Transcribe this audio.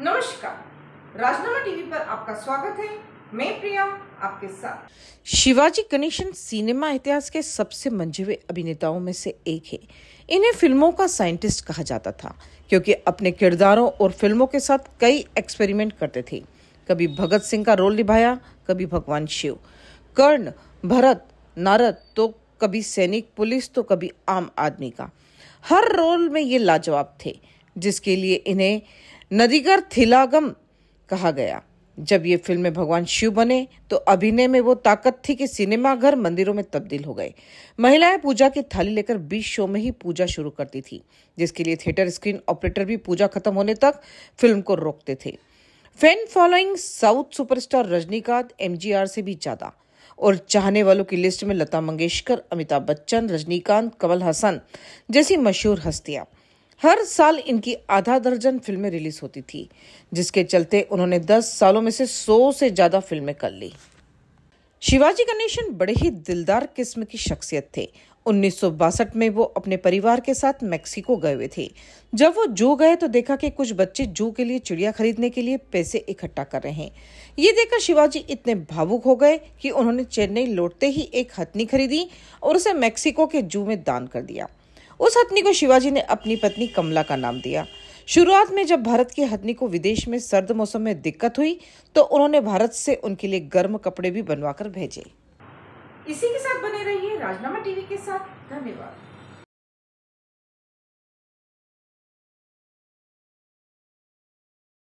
नमस्कार राजनामा टीवी पर आपका स्वागत है मैं प्रिया आपके साथ शिवाजी गणेशन सिनेमा इतिहास के सबसे मंझे अभिनेताओं में से एक है इन्हें फिल्मों का साइंटिस्ट कहा जाता था क्योंकि अपने किरदारों और फिल्मों के साथ कई एक्सपेरिमेंट करते थे कभी भगत सिंह का रोल निभाया कभी भगवान शिव कर्ण भरत नारद तो कभी सैनिक पुलिस तो कभी आम आदमी का हर रोल में ये लाजवाब थे जिसके लिए इन्हें नदीगर थिलागम कहा गया जब ये फिल्म में भगवान शिव बने तो अभिनय में वो ताकत थी कि सिनेमाघर मंदिरों में तब्दील हो गए महिलाएं पूजा की थाली लेकर बीस शो में ही पूजा शुरू करती थी जिसके लिए थिएटर स्क्रीन ऑपरेटर भी पूजा खत्म होने तक फिल्म को रोकते थे fan following south superstar Rajinikanth MGR से भी ज्यादा और चाहने वालों की लिस्ट में लता मंगेशकर अमिताभ बच्चन रजनीकांत कमल हसन जैसी मशहूर हस्तियां हर साल इनकी आधा दर्जन फिल्में रिलीज होती थी जिसके चलते उन्होंने 10 सालों में से 100 से ज़्यादा फिल्में कर ली शिवाजी गणेशन बड़े ही दिलदार किस्म की शख्सियत थे उन्नीस में वो अपने परिवार के साथ मेक्सिको गए हुए थे जब वो जू गए तो देखा कि कुछ बच्चे जू के लिए चिड़िया खरीदने के लिए पैसे इकट्ठा कर रहे हैं ये देखकर शिवाजी इतने भावुक हो गए कि उन्होंने चेन्नई लौटते ही एक हथनी खरीदी और उसे मेक्सिको के जू में दान कर दिया उस हथनी को शिवाजी ने अपनी पत्नी कमला का नाम दिया शुरुआत में जब भारत की हथनी को विदेश में सर्द मौसम में दिक्कत हुई तो उन्होंने भारत से उनके लिए गर्म कपड़े भी बनवाकर भेजे इसी के साथ बने रहिए राजनामा टीवी के साथ धन्यवाद